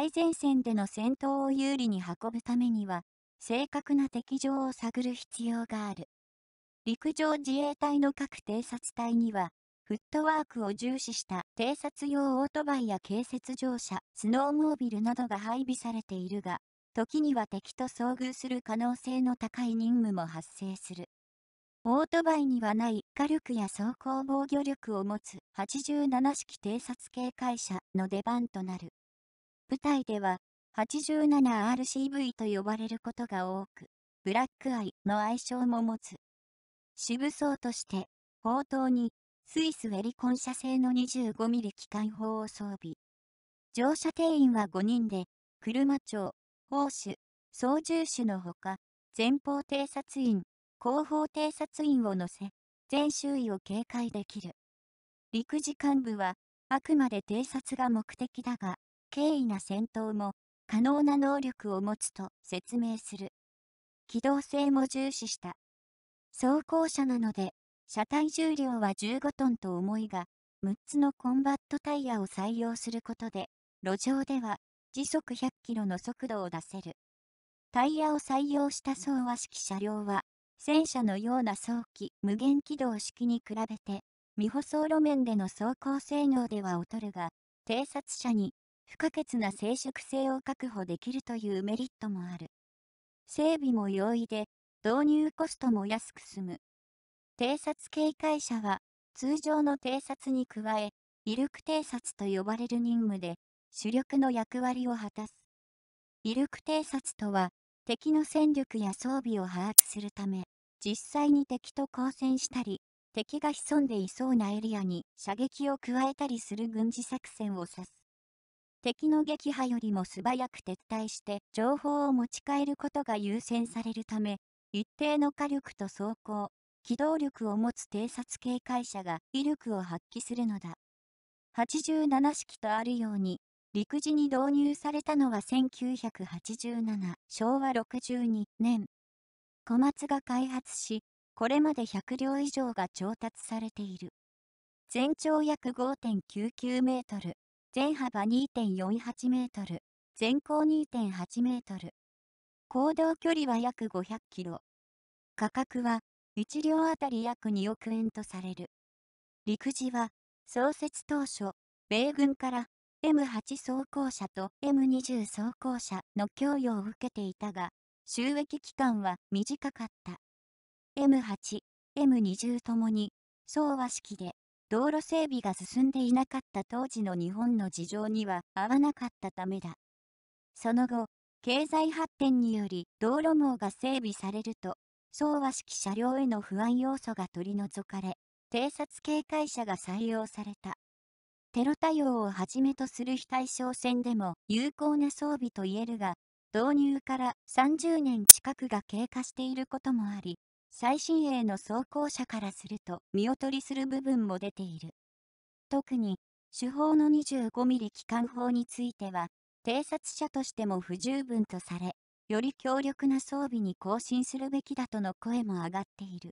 最前線での戦闘を有利に運ぶためには、正確な敵情を探る必要がある。陸上自衛隊の各偵察隊には、フットワークを重視した偵察用オートバイや建設乗車、スノーモービルなどが配備されているが、時には敵と遭遇する可能性の高い任務も発生する。オートバイにはない火力や走行防御力を持つ87式偵察警戒車の出番となる。舞台では 87RCV と呼ばれることが多く、ブラックアイの愛称も持つ。主武装として、砲塔にスイスウェリコン社製の 25mm 機関砲を装備。乗車定員は5人で、車長、砲手、操縦手のほか、前方偵察員、後方偵察員を乗せ、全周囲を警戒できる。陸自幹部は、あくまで偵察が目的だが、軽易な戦闘も可能な能力を持つと説明する。機動性も重視した。装甲車なので、車体重量は15トンと重いが、6つのコンバットタイヤを採用することで、路上では時速100キロの速度を出せる。タイヤを採用した総和式車両は、戦車のような早期無限軌道式に比べて、未舗装路面での走行性能では劣るが、偵察車に不可欠な静粛性を確保できるというメリットもある。整備も容易で、導入コストも安く済む。偵察警戒者は、通常の偵察に加え、威力偵察と呼ばれる任務で、主力の役割を果たす。威力偵察とは、敵の戦力や装備を把握するため、実際に敵と交戦したり、敵が潜んでいそうなエリアに射撃を加えたりする軍事作戦を指す。敵の撃破よりも素早く撤退して情報を持ち帰ることが優先されるため、一定の火力と走行、機動力を持つ偵察警戒車が威力を発揮するのだ。87式とあるように、陸自に導入されたのは1987昭和62年。小松が開発し、これまで100両以上が調達されている。全長約5.99メートル、全幅2.48メートル、全高2.8メートル。行動距離は約500キロ。価格は1両あたり約2億円とされる。陸自は創設当初、米軍から M8 装甲車と M20 装甲車の供与を受けていたが、収益期間は短かった。M8、M20 ともに、総和式で道路整備が進んでいなかった当時の日本の事情には合わなかったためだ。その後、経済発展により道路網が整備されると、昭和式車両への不安要素が取り除かれ、偵察警戒車が採用された。テロ対応をはじめとする非対称戦でも有効な装備と言えるが、導入から30年近くが経過していることもあり、最新鋭の装甲車からすると見劣りする部分も出ている。特に、手法の 25mm 機関砲については、偵察車としても不十分とされ、より強力な装備に更新するべきだとの声も上がっている。